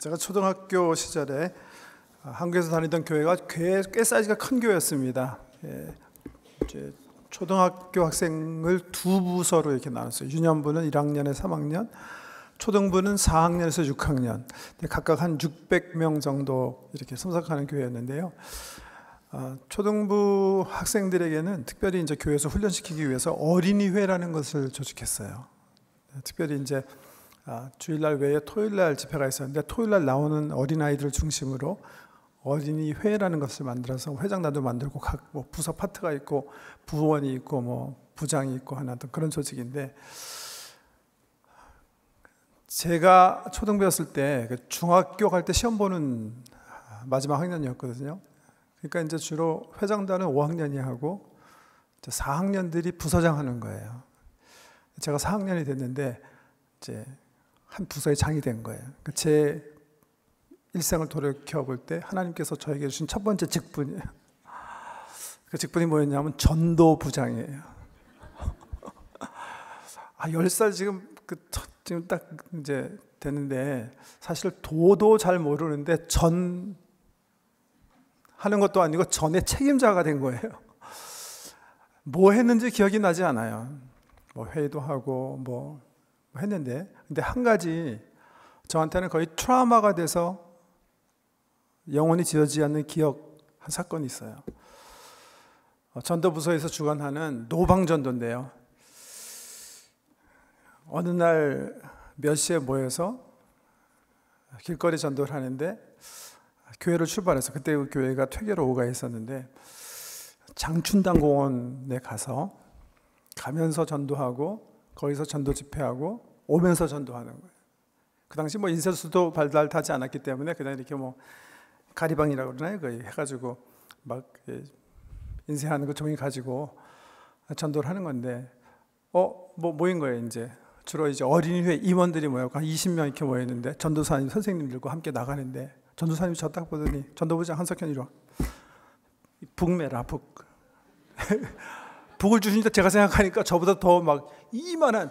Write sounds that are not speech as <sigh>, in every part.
제가 초등학교 시절에 아, 한국에서 다니던 교회가 꽤, 꽤 사이즈가 큰 교회였습니다. 예, 이제 초등학교 학생을 두 부서로 이렇게 나눴어요. 유년부는 1학년에 3학년, 초등부는 4학년에서 6학년. 각각 한 600명 정도 이렇게 섬삭하는 교회였는데요. 아, 초등부 학생들에게는 특별히 이제 교회에서 훈련시키기 위해서 어린이회라는 것을 조직했어요. 네, 특별히 이제 아, 주일날 외에 토요일날 집회가 있었는데 토요일날 나오는 어린아이들을 중심으로 어린이 회라는 것을 만들어서 회장단도 만들고 각 뭐 부서 파트가 있고 부원이 있고 뭐 부장이 있고 하나 도 그런 조직인데 제가 초등부였을 때 그 중학교 갈 때 시험 보는 마지막 학년이었거든요. 그러니까 이제 주로 회장단은 5학년이 하고 4학년들이 부서장 하는 거예요. 제가 4학년이 됐는데 이제 한 부서의 장이 된 거예요. 그러니까 제 일생을 돌이켜 볼 때 하나님께서 저에게 주신 첫 번째 직분이에요. 그 직분이 뭐였냐면 전도 부장이에요. <laughs> 아, 1살 지금 그 지금 딱 이제 되는데 사실 도도 잘 모르는데 전 하는 것도 아니고 전의 책임자가 된 거예요. 뭐 했는지 기억이 나지 않아요. 뭐 회의도 하고 뭐 했는데 근데 한 가지 저한테는 거의 트라우마가 돼서 영원히 지워지지 않는 기억 한 사건이 있어요. 어, 전도 부서에서 주관하는 노방 전도인데요. 어느 날 몇 시에 모여서 길거리 전도를 하는데 교회를 출발해서 그때 그 교회가 퇴계로 오가 있었는데 장춘당 공원에 가서 가면서 전도하고 거기서 전도 집회하고 오면서 전도하는 거예요. 그 당시 뭐 인쇄수도 발달하지 않았기 때문에 그냥 이렇게 뭐 가리방이라고 그러나요? 거의 해가지고 막 그 인쇄하는 거 종이 가지고 전도를 하는 건데 어뭐 모인 거예요 이제 주로 이제 어린이회 임원들이 모여고 한 20명 이렇게 모였는데 전도사님 선생님들과 함께 나가는데 전도사님이 저딱 보더니 전도부장 한석현 이로 북매라 북 <laughs> 북을 주시니까 제가 생각하니까 저보다 더 막 이만한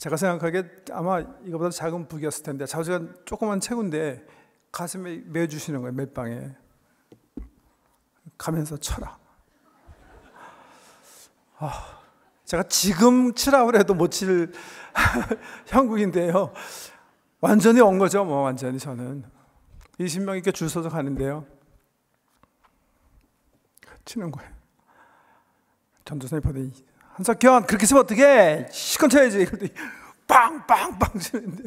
제가 생각하기에 아마 이거보다 작은 북이었을 텐데 자주가 조그만 채군데 가슴에 매주시는 거예요 멜빵에 가면서 쳐라 아, 제가 지금 치라고 해도 못 칠 형국인데요 완전히 온 거죠 뭐 완전히 저는 20명 이렇게 줄 서서 가는데요 치는 거예요 전도사님 보더니 한석현 그렇게 쓰면 어떡해 시건 쳐야지 그랬더니 빵빵빵 치는데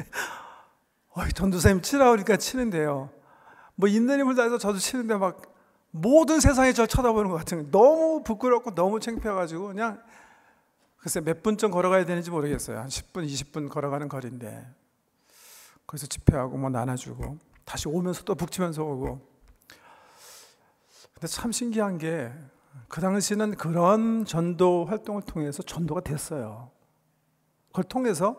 어이 전도사님 치라 그러니까 치는데요 뭐 인내를 다해서 저도 치는데 막 모든 세상이 저 쳐다보는 것 같은 너무 부끄럽고 너무 창피해가지고 그냥 글쎄 몇 분쯤 걸어가야 되는지 모르겠어요 한 10분 20분 걸어가는 거리인데 거기서 집회하고 뭐 나눠주고 다시 오면서 또 북치면서 오고 근데 참 신기한 게그 당시는 그런 전도 활동을 통해서 전도가 됐어요. 그걸 통해서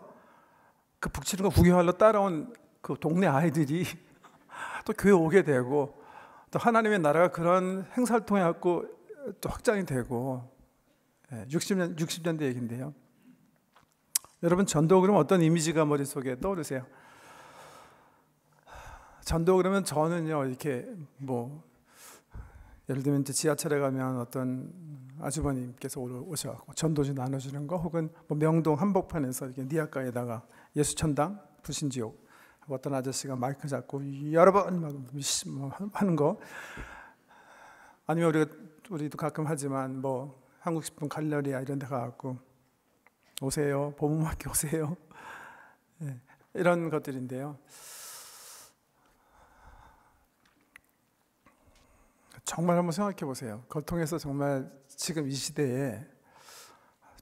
그 북치는 거 구경하러 따라온 그 동네 아이들이 <laughs> 또 교회 오게 되고 또 하나님의 나라가 그런 행사를 통해 갖고 또 확장이 되고 60년 예, 60년대 얘긴데요. 여러분 전도 그러면 어떤 이미지가 머릿속에 떠오르세요? 전도 그러면 저는요 이렇게 뭐 예를 들면 이제 지하철에 가면 어떤 아주버님께서 오셔갖고 전도지 나눠주는 거 혹은 뭐 명동 한복판에서 이렇게 니아가에다가 예수천당 부신지옥 어떤 아저씨가 마이크 잡고 여러번막 뭐 하는 거 아니면 우리가 우리도 가끔 하지만 뭐 한국 식품 칼로리아 이런 데 가갖고 오세요 보문학교 오세요 네, 이런 것들인데요. 정말 한번 생각해 보세요. 그걸 통해서 정말 지금 이 시대에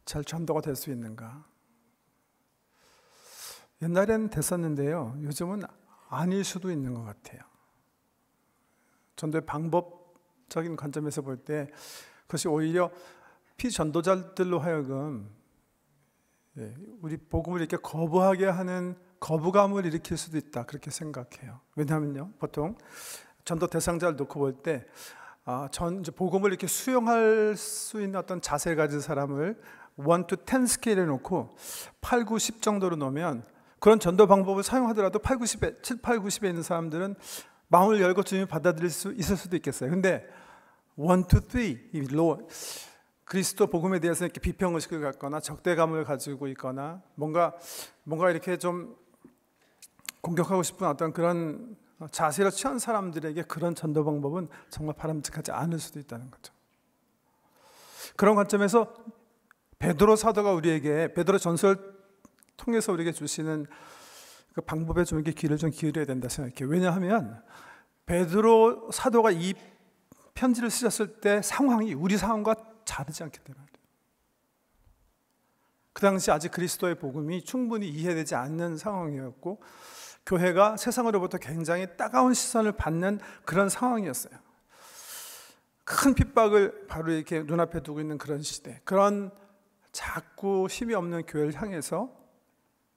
잘 전도가 될 수 있는가? 옛날에 됐었는데요. 요즘은 아닐 수도 있는 것 같아요. 전도의 방법적인 관점에서 볼 때 그것이 오히려 피전도자들로 하여금 예, 우리 복음을 이렇게 거부하게 하는 거부감을 일으킬 수도 있다 그렇게 생각해요. 왜냐하면요, 보통 전도 대상자를 놓고 볼 때, 아, 전이 복음을 이렇게 수용할 수 있는 어떤 자세 가진 사람을 1 to 10 스케일에 놓고 8, 9, 10 정도로 놓으면 그런 전도 방법을 사용하더라도 8, 90에, 7, 8, 90에 있는 사람들은 마음을 열고 주님을 받아들일 수 있을 수도 있겠어요. 근데 1, 2, 3, 로 그리스도 복음에 대해서 이렇게 비평 의식을 갖거나 적대감을 가지고 있거나 뭔가 뭔가 이렇게 좀 공격하고 싶은 어떤 그런 어, 자세로 취한 사람들에게 그런 전도 방법은 정말 바람직하지 않을 수도 있다는 거죠. 그런 관점에서 베드로 사도가 우리에게 베드로 전설 통해서 우리에게 주시는 그 방법에 좀 이렇게 귀를 좀 기울여야 된다 생각해요. 왜냐하면 베드로 사도가 이 편지를 쓰셨을 때 상황이 우리 상황과 다르지 않기 때문에 그 당시 아직 그리스도의 복음이 충분히 이해되지 않는 상황이었고 교회가 세상으로부터 굉장히 따가운 시선을 받는 그런 상황이었어요. 큰 핍박을 바로 이렇게 눈앞에 두고 있는 그런 시대. 그런 자꾸 힘이 없는 교회를 향해서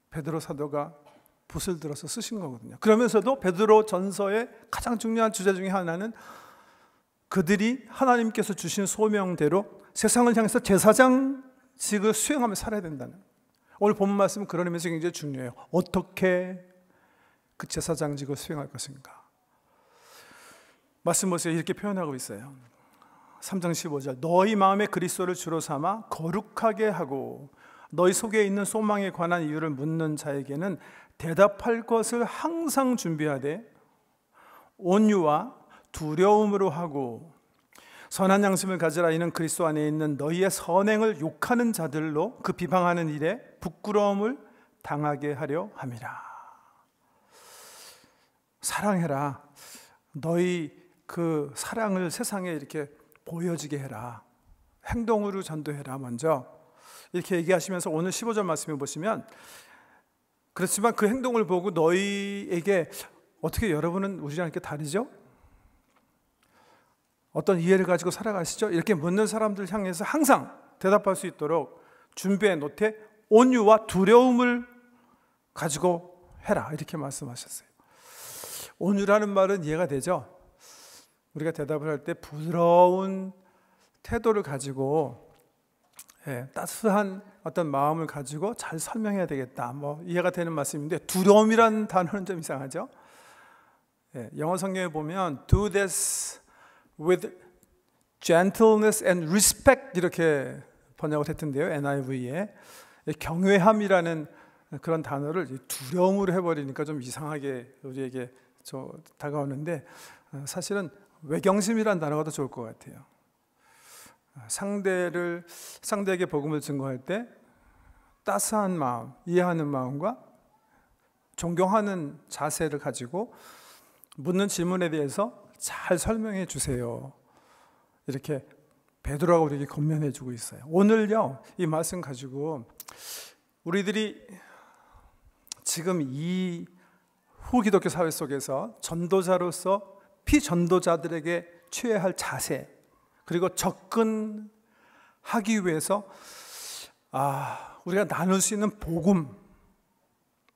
베드로 사도가 붓을 들어서 쓰신 거거든요. 그러면서도 베드로 전서의 가장 중요한 주제 중에 하나는 그들이 하나님께서 주신 소명대로 세상을 향해서 제사장직을 수행하며 살아야 된다는. 오늘 본 말씀은 그런 의미에서 굉장히 중요해요. 어떻게 그 제사장직을 수행할 것인가? 말씀 보세요. 이렇게 표현하고 있어요. 3장 15절. 너희 마음에 그리스도를 주로 삼아 거룩하게 하고 너희 속에 있는 소망에 관한 이유를 묻는 자에게는 대답할 것을 항상 준비하되 온유와 두려움으로 하고 선한 양심을 가지라 이는 그리스도 안에 있는 너희의 선행을 욕하는 자들로 그 비방하는 일에 부끄러움을 당하게 하려 함이라. 사랑해라. 너희 그 사랑을 세상에 이렇게 보여지게 해라. 행동으로 전도해라 먼저. 이렇게 얘기하시면서 오늘 15절 말씀을 보시면 그렇지만 그 행동을 보고 너희에게 어떻게 여러분은 우리랑 이렇게 다르죠? 어떤 이해를 가지고 살아가시죠? 이렇게 묻는 사람들 향해서 항상 대답할 수 있도록 준비해 놓되 온유와 두려움을 가지고 해라 이렇게 말씀하셨어요. 온유라는 말은 이해가 되죠? 우리가 대답을 할 때 부드러운 태도를 가지고 예, 따스한 어떤 마음을 가지고 잘 설명해야 되겠다. 뭐 이해가 되는 말씀인데 두려움이란 단어는 좀 이상하죠. 예, 영어 성경에 보면 do this with gentleness and respect 이렇게 번역을 했던데요. NIV에 경외함이라는 그런 단어를 두려움으로 해버리니까 좀 이상하게 우리에게 저 다가오는데 어, 사실은 외경심이라는 단어가 더 좋을 것 같아요. 어, 상대를 상대에게 복음을 증거할 때 따스한 마음, 이해하는 마음과 존경하는 자세를 가지고 묻는 질문에 대해서 잘 설명해 주세요. 이렇게 베드로하고 우리에게 건면해 주고 있어요. 오늘요 이 말씀 가지고 우리들이 지금 이 후기독교 사회 속에서 전도자로서 피전도자들에게 취해야 할 자세 그리고 접근하기 위해서 아 우리가 나눌 수 있는 복음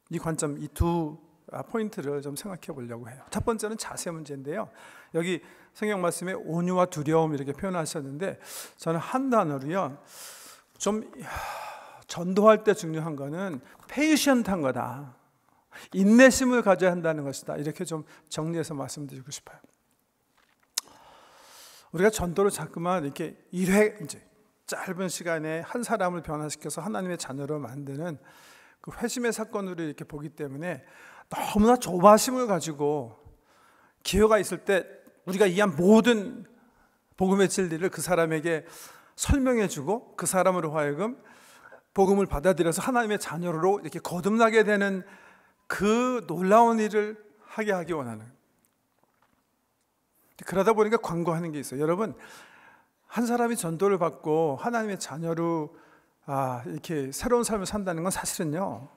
이 관점 이두 아, 포인트를 좀 생각해 보려고 해요. 첫 번째는 자세 문제인데요. 여기 성경 말씀에 온유와 두려움 이렇게 표현하셨는데 저는 한 단어로요 좀 전도할 때 중요한 거는 페이션트한 거다. 인내심을 가져야 한다는 것이다. 이렇게 좀 정리해서 말씀드리고 싶어요. 우리가 전도를 자꾸만 이렇게 일회 이제 짧은 시간에 한 사람을 변화시켜서 하나님의 자녀로 만드는 그 회심의 사건으로 이렇게 보기 때문에 너무나 조바심을 가지고 기회가 있을 때 우리가 이한 모든 복음의 진리를 그 사람에게 설명해주고 그 사람으로 하여금 복음을 받아들여서 하나님의 자녀로 이렇게 거듭나게 되는 그 놀라운 일을 하게 하기 원하는. 그러다 보니까 광고하는 게 있어요. 여러분, 한 사람이 전도를 받고 하나님의 자녀로 아, 이렇게 새로운 삶을 산다는 건 사실은요.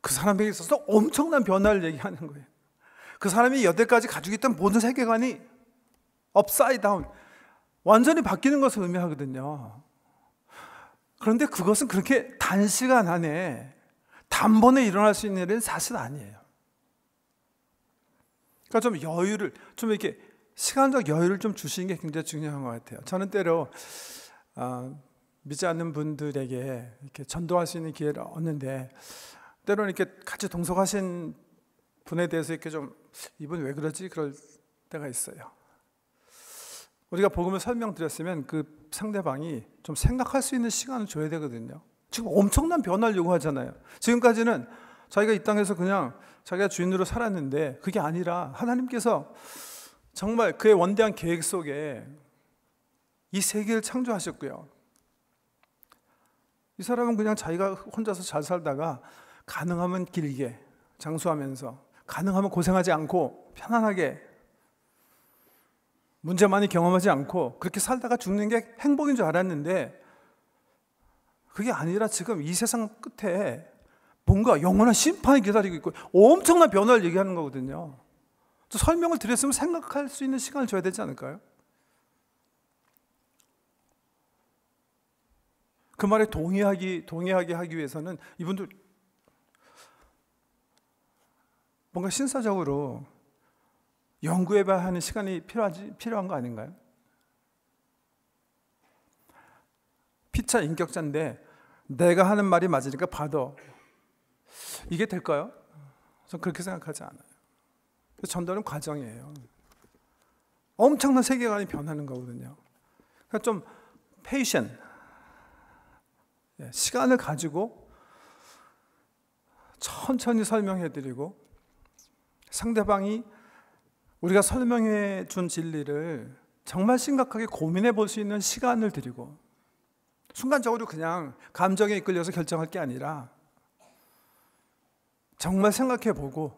그 사람에게 있어서 엄청난 변화를 얘기하는 거예요. 그 사람이 여태까지 가지고 있던 모든 세계관이 업사이드 다운 완전히 바뀌는 것을 의미하거든요. 그런데 그것은 그렇게 단시간 안에 단번에 일어날 수 있는 일은 사실 아니에요. 그러니까 좀 여유를 좀 이렇게 시간적 여유를 좀 주시는 게 굉장히 중요한 것 같아요. 저는 때로 어, 믿지 않는 분들에게 이렇게 전도할 수 있는 기회를 얻는데 때로 이렇게 같이 동석하신 분에 대해서 이렇게 좀 이분 왜 그러지 그럴 때가 있어요. 우리가 복음을 설명드렸으면 그 상대방이 좀 생각할 수 있는 시간을 줘야 되거든요. 지금 엄청난 변화를 요구하잖아요. 지금까지는 자기가 이 땅에서 그냥 자기가 주인으로 살았는데 그게 아니라 하나님께서 정말 그의 원대한 계획 속에 이 세계를 창조하셨고요. 이 사람은 그냥 자기가 혼자서 잘 살다가 가능하면 길게 장수하면서 가능하면 고생하지 않고 편안하게 문제 많이 경험하지 않고 그렇게 살다가 죽는 게 행복인 줄 알았는데 그게 아니라 지금 이 세상 끝에 뭔가 영원한 심판이 기다리고 있고 엄청난 변화를 얘기하는 거거든요. 설명을 드렸으면 생각할 수 있는 시간을 줘야 되지 않을까요? 그 말에 동의하기 동의하게 하기 위해서는 이분들 뭔가 신사적으로 연구해봐야 하는 시간이 필요하지 필요한 거 아닌가요? 피차 인격자인데 내가 하는 말이 맞으니까 받아. 이게 될까요? 저는 그렇게 생각하지 않아요. 전달은 과정이에요. 엄청난 세계관이 변하는 거거든요. 그러니까 좀 페이션, 예, 시간을 가지고 천천히 설명해드리고 상대방이 우리가 설명해 준 진리를 정말 심각하게 고민해 볼 수 있는 시간을 드리고 순간적으로 그냥 감정에 이끌려서 결정할 게 아니라 정말 생각해 보고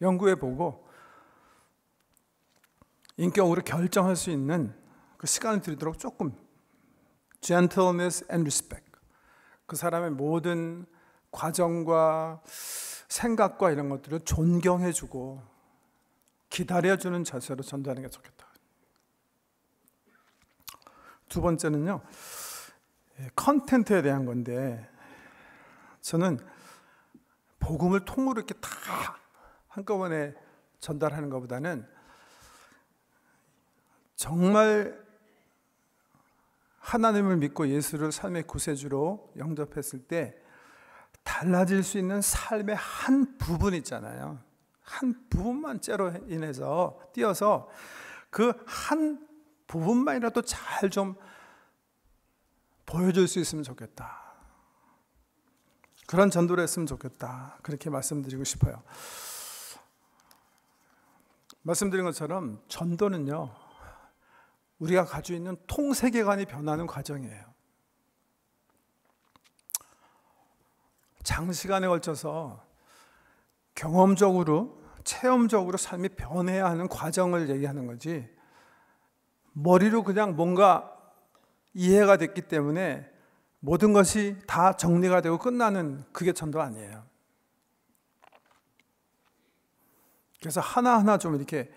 연구해 보고 인격으로 결정할 수 있는 그 시간을 드리도록 조금 gentleness and respect 그 사람의 모든 과정과 생각과 이런 것들을 존경해주고 기다려주는 자세로 전달하는 게 좋겠다. 두 번째는요, 예, 컨텐트에 대한 건데 저는 복음을 통으로 이렇게 다 한꺼번에 전달하는 것보다는 정말 하나님을 믿고 예수를 삶의 구세주로 영접했을 때 달라질 수 있는 삶의 한 부분 있잖아요. 한 부분만 째로 인해서 띄어서 그 한 부분만이라도 잘좀 보여줄 수 있으면 좋겠다. 그런 전도를 했으면 좋겠다. 그렇게 말씀드리고 싶어요. 말씀드린 것처럼 전도는요, 우리가 가지고 있는 통세계관이 변하는 과정이에요. 장시간에 걸쳐서 경험적으로, 체험적으로 삶이 변해야 하는 과정을 얘기하는 거지, 머리로 그냥 뭔가 이해가 됐기 때문에 모든 것이 다 정리가 되고 끝나는 그게 전도 아니에요. 그래서 하나하나 좀 이렇게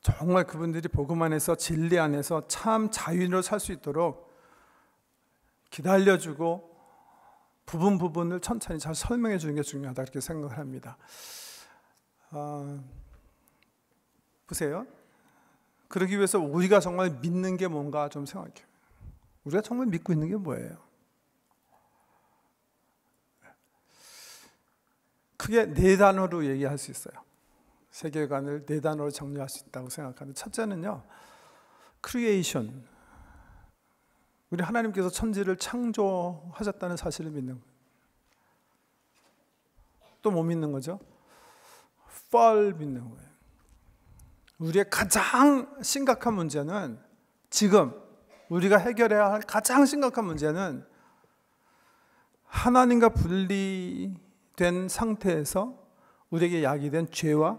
정말 그분들이 복음 안에서 진리 안에서 참 자유인으로 살 수 있도록 기다려주고 부분 부분을 천천히 잘 설명해 주는 게 중요하다 이렇게 생각을 합니다. 어, 보세요. 그러기 위해서 우리가 정말 믿는 게 뭔가 좀 생각해요. 우리가 정말 믿고 있는 게 뭐예요? 크게 네 단어로 얘기할 수 있어요. 세계관을 네 단어로 정리할 수 있다고 생각하는 첫째는요. 크리에이션. 우리 하나님께서 천지를 창조하셨다는 사실을 믿는 거예요. 또못 뭐 믿는 거죠? 펄 믿는 거예요. 우리의 가장 심각한 문제는 지금 우리가 해결해야 할 가장 심각한 문제는 하나님과 분리된 상태에서 우리에게 야기된 죄와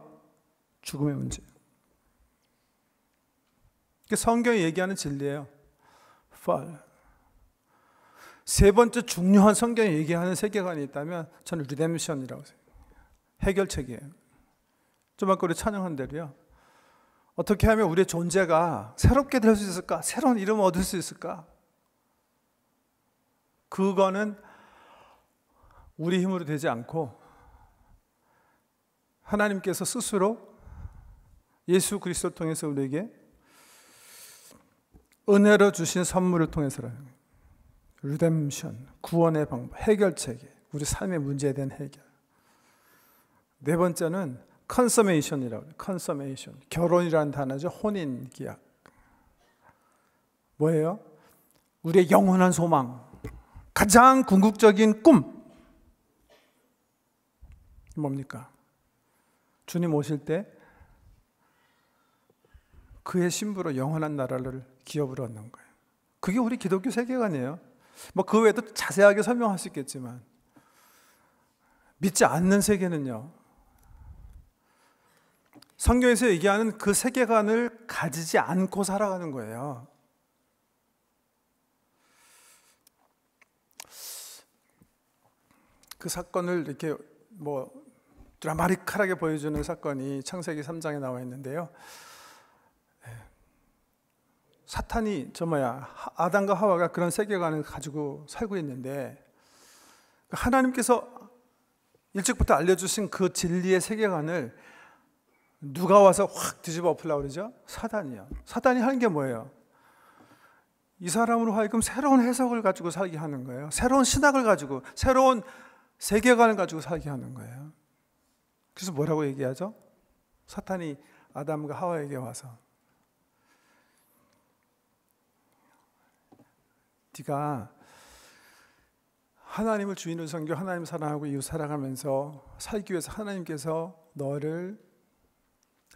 죽음의 문제. 이게 성경이 얘기하는 진리예요. fall. 세 번째 중요한 성경이 얘기하는 세계관이 있다면 저는 리뎀션이라고 생각해요. 해결책이에요. 좀 아까 우리 찬양한 대로요. 어떻게 하면 우리의 존재가 새롭게 될 수 있을까? 새로운 이름을 얻을 수 있을까? 그거는 우리 힘으로 되지 않고 하나님께서 스스로 예수 그리스도를 통해서 우리에게 은혜로 주신 선물을 통해서라는 거뎀션 구원의 방법, 해결책이 우리 삶의 문제에 대한 해결. 네 번째는 컨서메이션이라고 해요. 컨서메이션. 결혼이라는 단어죠. 혼인 계약. 뭐예요? 우리의 영원한 소망. 가장 궁극적인 꿈. 뭡니까? 주님 오실 때 그의 신부로 영원한 나라를 기업으 얻는 거예요. 그게 우리 기독교 세계관이에요. 뭐 그 외에도 자세하게 설명할 수 있겠지만 믿지 않는 세계는요. 성경에서 얘기하는 그 세계관을 가지지 않고 살아가는 거예요. 그 사건을 이렇게 뭐드라마리하게 보여주는 사건이 창세기 3장에 나와 있는데요. 예. 사탄이 저 뭐야 아담과 하와가 그런 세계관을 가지고 살고 있는데 하나님께서 일찍부터 알려주신 그 진리의 세계관을 누가 와서 확 뒤집어 엎으려고 그러죠? 사단이요. 사단이 하는 게 뭐예요? 이 사람으로 하여금 새로운 해석을 가지고 살게 하는 거예요. 새로운 신학을 가지고, 새로운 세계관을 가지고 살게 하는 거예요. 그래서 뭐라고 얘기하죠? 사탄이 아담과 하와에게 와서 네가 하나님을 주인으로 섬겨 하나님 사랑하고 이웃 사랑하면서 살기 위해서 하나님께서 너를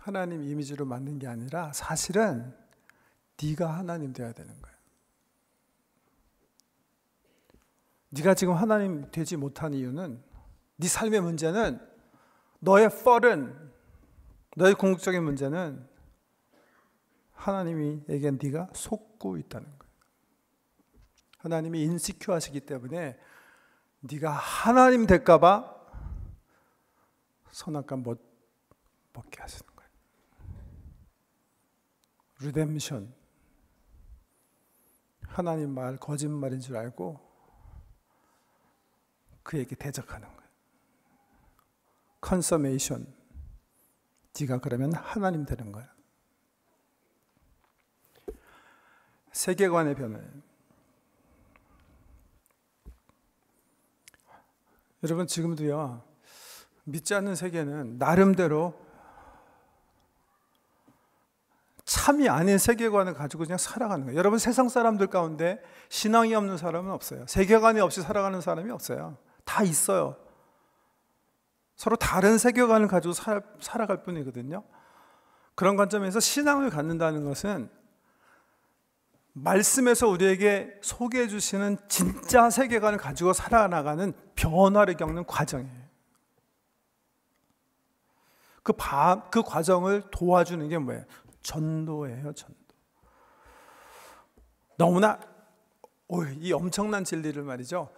하나님 이미지로 만든 게 아니라 사실은 네가 하나님 돼야 되는 거예 네가 지금 하나님 되지 못한 이유는 네 삶의 문제는 너의 펄은 너의 궁극적인 문제는 하나님이에게 네가 속고 있다는 거예 하나님이 인시큐하시기 때문에 네가 하나님 될까봐 선악과 못 먹게 하시는 거예요. 리뎀션 하나님 말 거짓말인 줄 알고 그에게 대적하는 거예요. 컨서메이션 네가 그러면 하나님 되는 거야. 세계관의 변화. 여러분 지금도요 믿지 않는 세계는 나름대로 삶이 아닌 세계관을 가지고 그냥 살아가는 거예요. 여러분 세상 사람들 가운데 신앙이 없는 사람은 없어요. 세계관이 없이 살아가는 사람이 없어요. 다 있어요. 서로 다른 세계관을 가지고 살, 살아갈 뿐이거든요. 그런 관점에서 신앙을 갖는다는 것은 말씀에서 우리에게 소개해 주시는 진짜 세계관을 가지고 살아나가는 변화를 겪는 과정이에요. 그, 바, 그 과정을 도와주는 게 뭐예요? 전도예요, 전도. 너무나 이 엄청난 진리를 말이죠.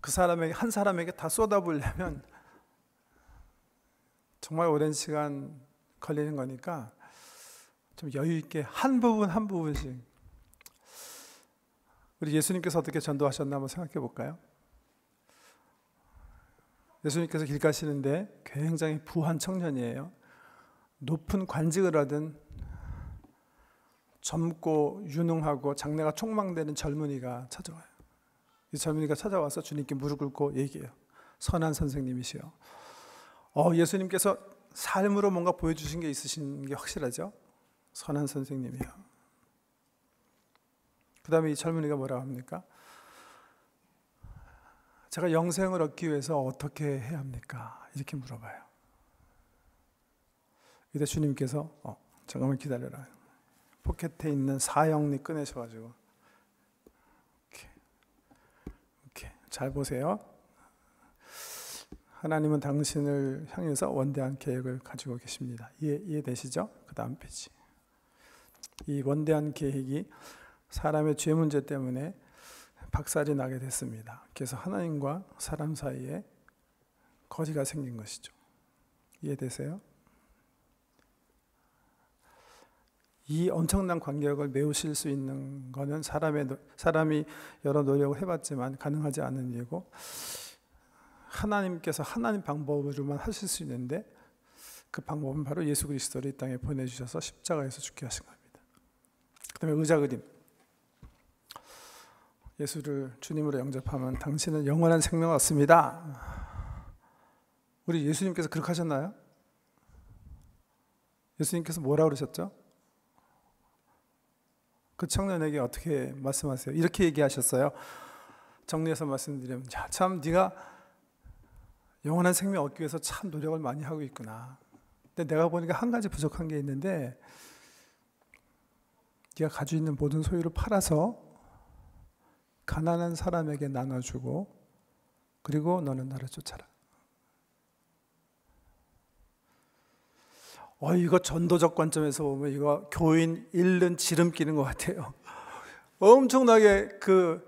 그 사람에게 한 사람에게 다 쏟아부으려면 정말 오랜 시간 걸리는 거니까 좀 여유 있게 한 부분 한 부분씩 우리 예수님께서 어떻게 전도하셨나 한번 생각해 볼까요? 예수님께서 길 가시는데 굉장히 부한 청년이에요. 높은 관직을 얻은 젊고 유능하고 장래가 촉망되는 젊은이가 찾아와요. 이 젊은이가 찾아와서 주님께 무릎 꿇고 얘기해요. 선한 선생님이시여. 어, 예수님께서 삶으로 뭔가 보여주신 게 있으신 게 확실하죠? 선한 선생님이요. 그 다음에 이 젊은이가 뭐라고 합니까? 제가 영생을 얻기 위해서 어떻게 해야 합니까? 이렇게 물어봐요. 이때 주님께서 어, 잠깐만 기다려라. 포켓에 있는 사형리 꺼내셔가지고 이렇게, 이렇게 잘 보세요. 하나님은 당신을 향해서 원대한 계획을 가지고 계십니다. 이해, 이해되시죠? 그 다음 페이지. 이 원대한 계획이 사람의 죄 문제 때문에 박살이 나게 됐습니다. 그래서 하나님과 사람 사이에 거리가 생긴 것이죠. 이해되세요? 이 엄청난 관계역을 메우실 수 있는 것은 사람의 사람이 여러 노력을 해봤지만 가능하지 않은 일이고 하나님께서 하나님 방법으로만 하실 수 있는데 그 방법은 바로 예수 그리스도를 이 땅에 보내주셔서 십자가에서 죽게 하신 겁니다. 그다음에 의자 그림. 예수를 주님으로 영접하면 당신은 영원한 생명 얻습니다. 우리 예수님께서 그렇게 하셨나요? 예수님께서 뭐라 그러셨죠? 그 청년에게 어떻게 말씀하세요? 이렇게 얘기하셨어요. 정리해서 말씀드리면 야, 참 네가 영원한 생명 얻기 위해서 참 노력을 많이 하고 있구나. 근데 내가 보니까 한 가지 부족한 게 있는데 네가 가지고 있는 모든 소유를 팔아서 가난한 사람에게 나눠주고 그리고 너는 나를 쫓아라. 어, 이거 전도적 관점에서 보면 이거 교인 잃는 지름길인 것 같아요. <laughs> 엄청나게 그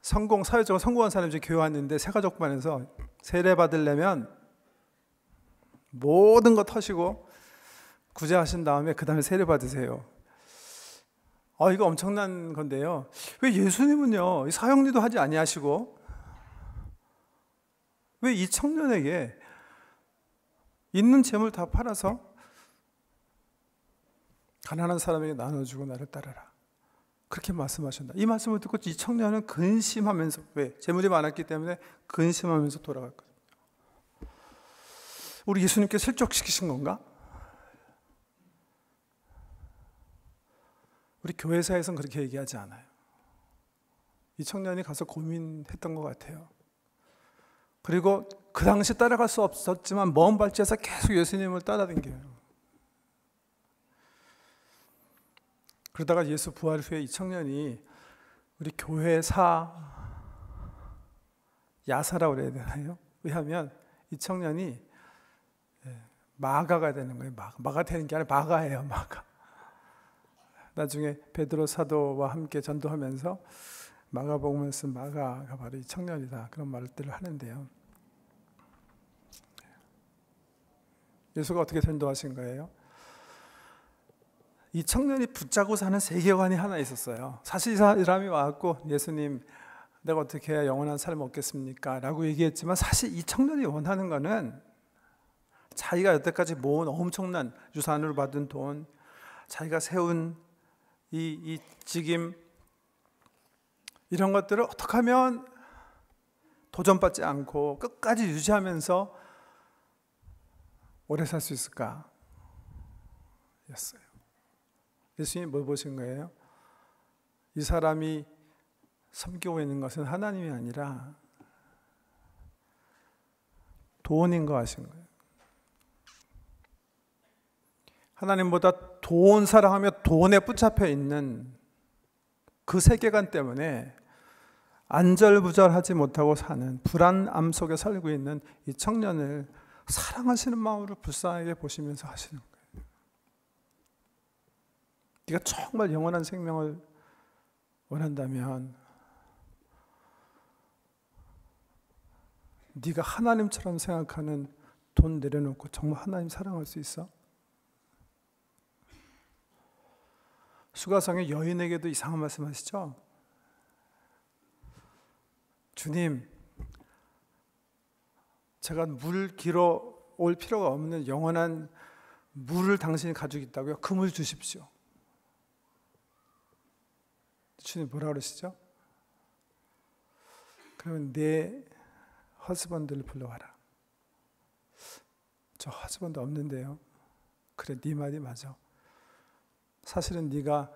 성공, 사회적으로 성공한 사람이 이 교회 왔는데 세가족반에서 세례 받으려면 모든 것 터시고 구제하신 다음에 그 다음에 세례 받으세요. 아 이거 엄청난 건데요. 왜 예수님은요 사형리도 하지 아니하시고 왜 이 청년에게 있는 재물 다 팔아서 가난한 사람에게 나눠주고 나를 따르라. 그렇게 말씀하셨다. 이 말씀을 듣고 이 청년은 근심하면서 왜 재물이 많았기 때문에 근심하면서 돌아갔거든요. 우리 예수님께 실족시키신 건가? 우리 교회사에선 그렇게 얘기하지 않아요. 이 청년이 가서 고민했던 것 같아요. 그리고 그 당시 따라갈 수 없었지만 먼 발치에서 계속 예수님을 따라다녀요. 그러다가 예수 부활 후에 이 청년이 우리 교회 사 야사라고 그래야 되나요? <laughs> 왜냐하면 이 청년이 예, 마가가 되는 거예요. 마가. 마가 되는 게 아니라 마가예요. 마가. 나중에 베드로 사도와 함께 전도하면서 마가복음을 쓴 마가가 바로 이 청년이다. 그런 말들을 하는데요. 예수가 어떻게 전도하신 거예요? 이 청년이 붙잡고 사는 세계관이 하나 있었어요. 사실 이 사람이 와갖고 예수님 내가 어떻게 영원한 삶을 얻겠습니까? 라고 얘기했지만 사실 이 청년이 원하는 거는 자기가 여태까지 모은 엄청난 유산으로 받은 돈, 자기가 세운 이, 이 직임, 이런 것들을 어떻게 하면 도전받지 않고 끝까지 유지하면서 오래 살 수 있을까? 였어요. 예수님이 뭘 보신 거예요? 이 사람이 섬기고 있는 것은 하나님이 아니라 돈인 거 아신 거예요. 하나님보다 돈 사랑하며 돈에 붙잡혀 있는 그 세계관 때문에 안절부절하지 못하고 사는 불안함 속에 살고 있는 이 청년을 사랑하시는 마음으로 불쌍하게 보시면서 하시는 거예요. 네가 정말 영원한 생명을 원한다면 네가 하나님처럼 생각하는 돈 내려놓고 정말 하나님 사랑할 수 있어? 수가상의 여인에게도 이상한 말씀 하시죠? 주님, 제가 물 길어 올 필요가 없는 영원한 물을 당신이 가지고 있다고요? 금을 그 주십시오. 주님 뭐라 그러시죠? 그러면 내 허스번드를 불러와라. 저 허스번드 없는데요. 그래 네 말이 맞아. 사실은 네가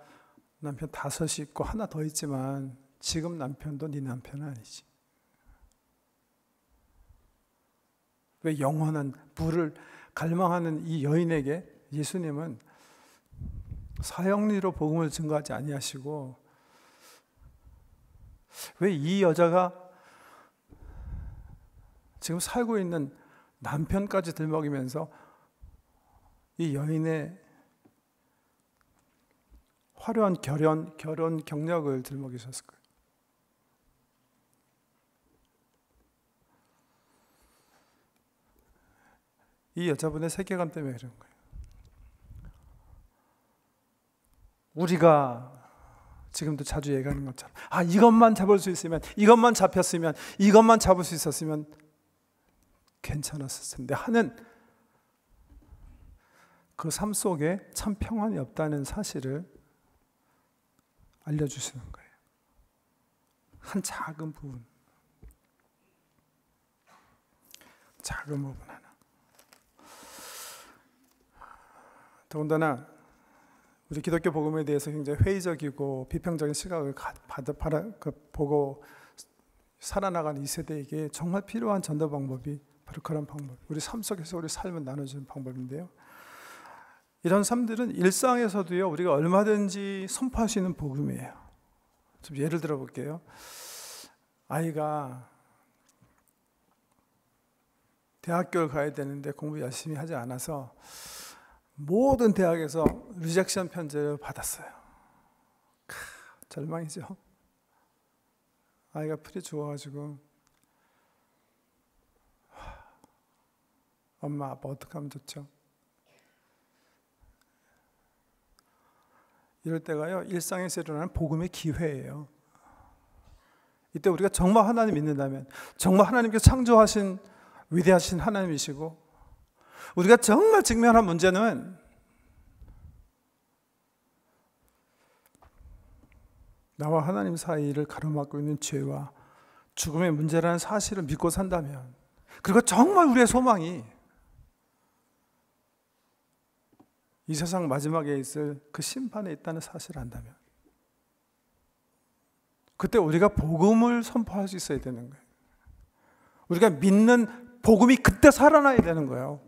남편 다섯이 있고 하나 더 있지만 지금 남편도 네 남편은 아니지. 왜 영원한 물을 갈망하는 이 여인에게 예수님은 사형리로 복음을 증거하지 아니하시고 왜이 여자가 지금 살고 있는 남편까지 들먹이면서 이 여인의 화려한 결혼, 결혼 경력을 들먹이셨을까요? 이 여자분의 세계관 때문에 그런 거예요. 우리가 지금도 자주 얘기하는 것처럼 아 이것만 잡을 수 있으면 이것만 잡혔으면 이것만 잡을 수 있었으면 괜찮았을 텐데 하는 그 삶 속에 참 평안이 없다는 사실을 알려주시는 거예요. 한 작은 부분. 작은 부분 하나. 더군다나 우리 기독교 복음에 대해서 굉장히 회의적이고 비평적인 시각을 받아 바라 그 보고 살아나가는 이 세대에게 정말 필요한 전도 방법이 바로 그런 방법. 우리 삶 속에서 우리 삶을 나눠주는 방법인데요. 이런 삶들은 일상에서도요 우리가 얼마든지 선포할 수 있는 복음이에요. 좀 예를 들어 볼게요. 아이가 대학교를 가야 되는데 공부 열심히 하지 않아서 모든 대학에서 리젝션 편지를 받았어요. 크, 절망이죠. 아이가 풀이 죽어가지고 엄마 아빠 어떡하면 좋죠? 이럴 때가요 일상에서 일어나는 복음의 기회예요. 이때 우리가 정말 하나님 믿는다면 정말 하나님께서 창조하신 위대하신 하나님이시고 우리가 정말 직면한 문제는 나와 하나님 사이를 가로막고 있는 죄와 죽음의 문제라는 사실을 믿고 산다면, 그리고 정말 우리의 소망이 이 세상 마지막에 있을 그 심판에 있다는 사실을 안다면, 그때 우리가 복음을 선포할 수 있어야 되는 거예요. 우리가 믿는 복음이 그때 살아나야 되는 거예요.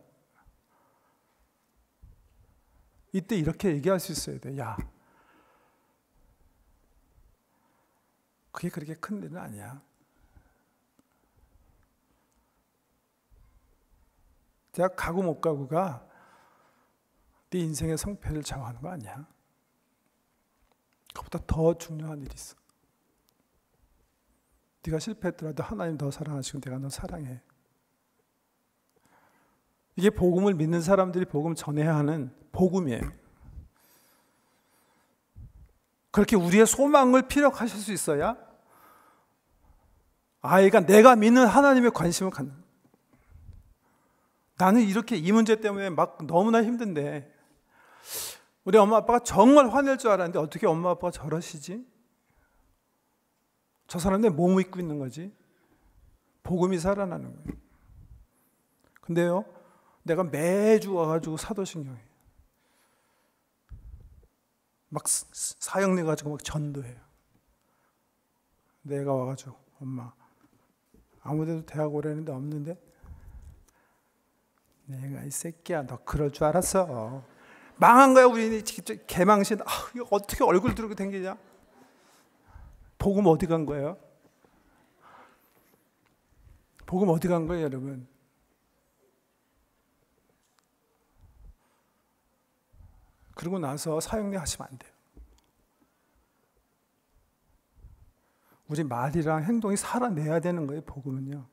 이때 이렇게 얘기할 수 있어야 돼. 야, 그게 그렇게 큰 일은 아니야. 대학 가고 못 가고가 네 인생의 성패를 좌우하는 거 아니야. 그보다 더 중요한 일이 있어. 네가 실패했더라도 하나님 더 사랑하시고 내가 너 사랑해. 이게 복음을 믿는 사람들이 복음 전해야 하는 복음이에요. 그렇게 우리의 소망을 피력하실 수 있어야 아이가 내가 믿는 하나님의 관심을 갖는. 나는 이렇게 이 문제 때문에 막 너무나 힘든데 우리 엄마 아빠가 정말 화낼 줄 알았는데 어떻게 엄마 아빠가 저러시지? 저 사람 내몸 믿고 있는 거지. 복음이 살아나는 거예요. 근데요, 내가 매주 와가지고 사도신경에 막 사형 내가지고 막 전도해요. 내가 와가지고 엄마 아무데도 대학 오려는데 없는데 내가 이 새끼야 너 그럴 줄 알았어. 망한 거야 우리 개망신. 아, 이거 어떻게 얼굴 들고 댕기냐? 복음 어디 간 거예요? 복음 어디 간 거예요, 여러분? 그러고 나서 사형리 하시면 안 돼요. 우리 말이랑 행동이 살아내야 되는 거예요, 복음은요.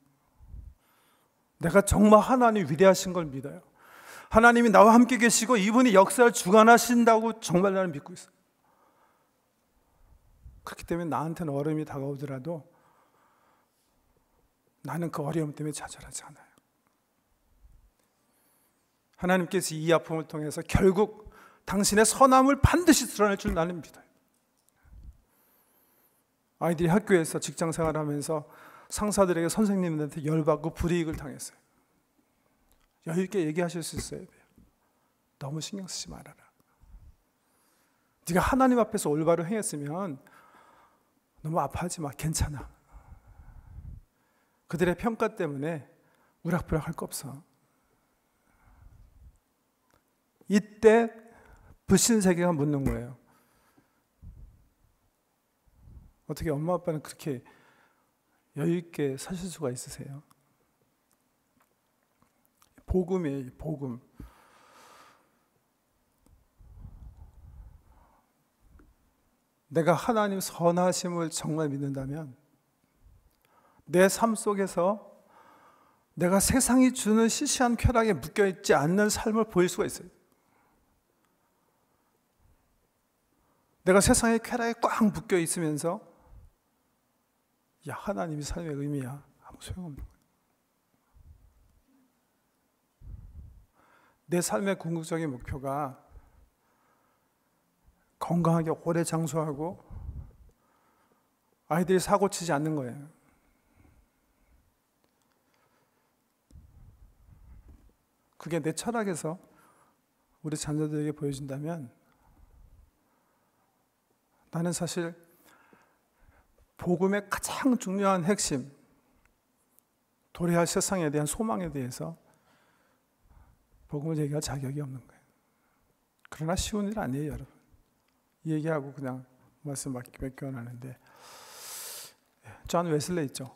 내가 정말 하나님 위대하신 걸 믿어요. 하나님이 나와 함께 계시고 이분이 역사를 주관하신다고 정말 나는 믿고 있어요. 그렇기 때문에 나한테는 어려움이 다가오더라도 나는 그 어려움 때문에 좌절하지 않아요. 하나님께서 이 아픔을 통해서 결국 당신의 선함을 반드시 드러낼 줄 나는 믿어요. 아이들이 학교에서 직장 생활하면서 상사들에게 선생님들한테 열받고 불이익을 당했어요. 여유 있게 얘기하실 수 있어야 돼요. 너무 신경 쓰지 말아라. 네가 하나님 앞에서 올바로 행했으면 너무 아파하지 마. 괜찮아. 그들의 평가 때문에 우락부락할 거 없어. 이때 불신 세계가 묻는 거예요. 어떻게 엄마 아빠는 그렇게 여유 있게 사실 수가 있으세요? 복음이에요, 복음. 내가 하나님 선하심을 정말 믿는다면 내 삶 속에서 내가 세상이 주는 시시한 쾌락에 묶여 있지 않는 삶을 보일 수가 있어요. 내가 세상의 쾌락에 꽉 묶여 있으면서 야 하나님이 삶의 의미야 아무 소용없는 거야. 내 삶의 궁극적인 목표가 건강하게 오래 장수하고 아이들이 사고 치지 않는 거예요. 그게 내 철학에서 우리 자녀들에게 보여준다면 나는 사실 복음의 가장 중요한 핵심, 도래할 세상에 대한 소망에 대해서 복음을 얘기할 자격이 없는 거예요. 그러나 쉬운 일 아니에요, 여러분. 얘기하고 그냥 말씀 맡겨나는데 예, 존 웨슬레 있죠.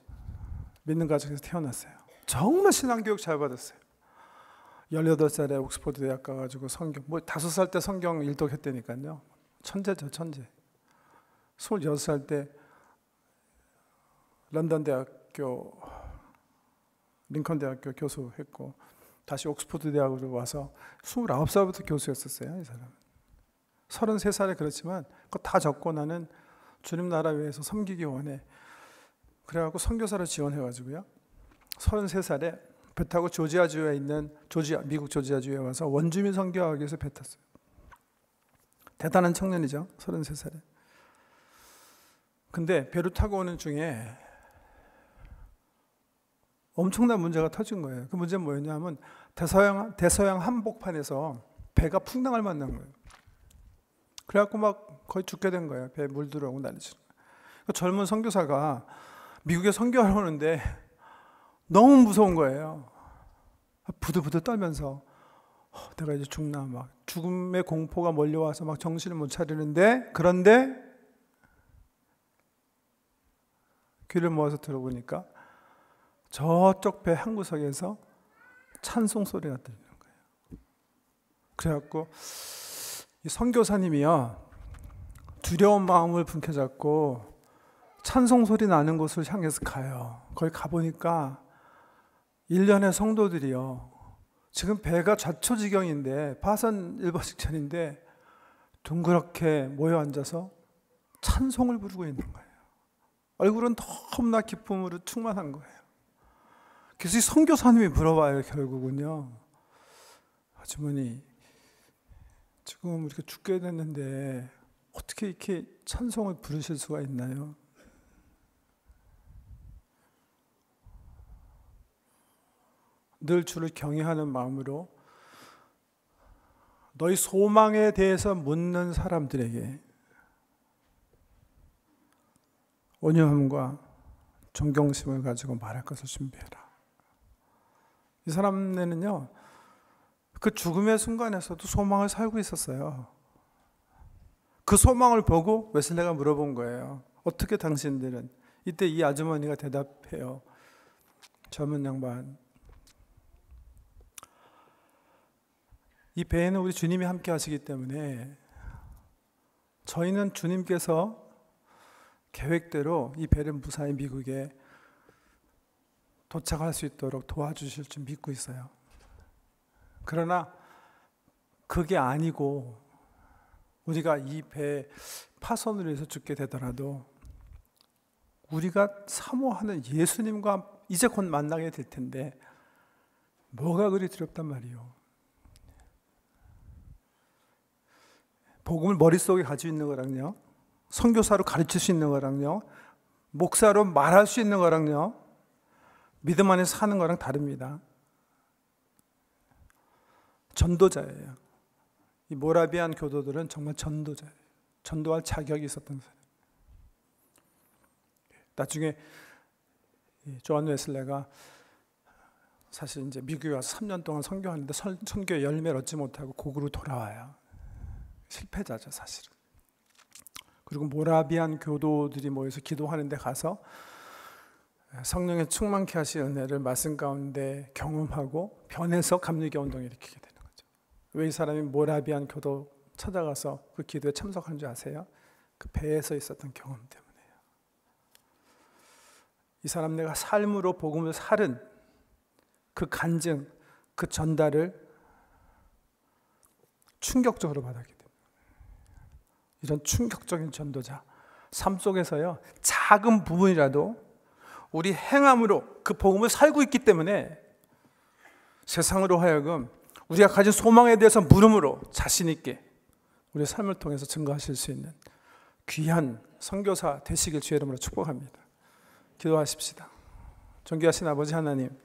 믿는 가정에서 태어났어요. 정말 신앙교육 잘 받았어요. 18살에 옥스퍼드 대학 가가지고 성경, 뭐 5살 때 성경 일독했다니까요. 천재죠, 천재. 26살 때 런던 대학교 링컨 대학교 교수했고 다시 옥스퍼드 대학으로 와서 29살부터 교수였었어요, 이사람 33살에 그렇지만 그거 다 적고 나는 주님 나라 위해서 섬기기 원해. 그래갖고 선교사로 지원해가지고요. 33살에 배 타고 조지아주에 있는 조지아 미국 조지아주에 와서 원주민 선교하기 위해서 배 탔어요. 대단한 청년이죠. 33살에. 근데 배를 타고 오는 중에 엄청난 문제가 터진 거예요. 그 문제는 뭐였냐면 대서양 대서양 한복판에서 배가 풍랑을 만난 거예요. 그래갖고 막 거의 죽게 된 거예요. 배에 물 들어오고 난리치그 젊은 선교사가 미국에 선교하러 오는데 너무 무서운 거예요. 부들부들 떨면서 내가 이제 죽나 막 죽음의 공포가 몰려와서 막 정신을 못 차리는데 그런데 귀를 모아서 들어보니까 저쪽 배 한 구석에서 찬송 소리가 들리는 거예요. 그래갖고 이 선교사님이요 두려운 마음을 분켜잡고 찬송 소리 나는 곳을 향해서 가요. 거기 가보니까 일련의 성도들이요. 지금 배가 좌초지경인데 파산 일보 직전인데 둥그렇게 모여 앉아서 찬송을 부르고 있는 거예요. 얼굴은 너무나 기쁨으로 충만한 거예요. 그래서 성교사님이 물어봐요, 결국은요. 아주머니, 지금 이렇게 죽게 됐는데 어떻게 이렇게 찬송을 부르실 수가 있나요? 늘 주를 경외하는 마음으로 너희 소망에 대해서 묻는 사람들에게 온유함과 존경심을 가지고 말할 것을 준비해라. 이 사람네는요, 그 죽음의 순간에서도 소망을 살고 있었어요. 그 소망을 보고 웨슬레가 물어본 거예요. 어떻게 당신들은? 이때 이 아주머니가 대답해요. 젊은 양반. 이 배에는 우리 주님이 함께 하시기 때문에 저희는 주님께서 계획대로 이배를 무사히 미국에 도착할 수 있도록 도와주실 줄 믿고 있어요. 그러나 그게 아니고 우리가 이 배 파손을 해서 죽게 되더라도 우리가 사모하는 예수님과 이제 곧 만나게 될 텐데 뭐가 그리 두렵단 말이요. 복음을 머릿속에 가지고 있는 거랑요. 선교사로 가르칠 수 있는 거랑요. 목사로 말할 수 있는 거랑요. 믿음 안에 사는 거랑 다릅니다. 전도자예요. 이 모라비안 교도들은 정말 전도자예요. 전도할 자격이 있었던 사람. 나중에 조한 웨슬레가 사실 이제 미국에 와서 3년 동안 선교하는데 선교의 열매를 얻지 못하고 고구로 돌아와요. 실패자죠, 사실은. 그리고 모라비안 교도들이 모여서 기도하는 데 가서 성령의 충만케 하신 은혜를 말씀 가운데 경험하고 변해서 감리교 운동을 일으키게 되는 거죠. 왜 이 사람이 모라비안 교도 찾아가서 그 기도에 참석한 줄 아세요? 그 배에서 있었던 경험 때문에요. 이 사람 내가 삶으로 복음을 살은 그 간증, 그 전달을 충격적으로 받았기 이런 충격적인 전도자. 삶 속에서요, 작은 부분이라도 우리 행함으로 그 복음을 살고 있기 때문에 세상으로 하여금 우리가 가진 소망에 대해서 물음으로 자신있게 우리의 삶을 통해서 증거하실 수 있는 귀한 선교사 되시길 주의 이름으로 축복합니다. 기도하십시다. 존귀하신 아버지 하나님.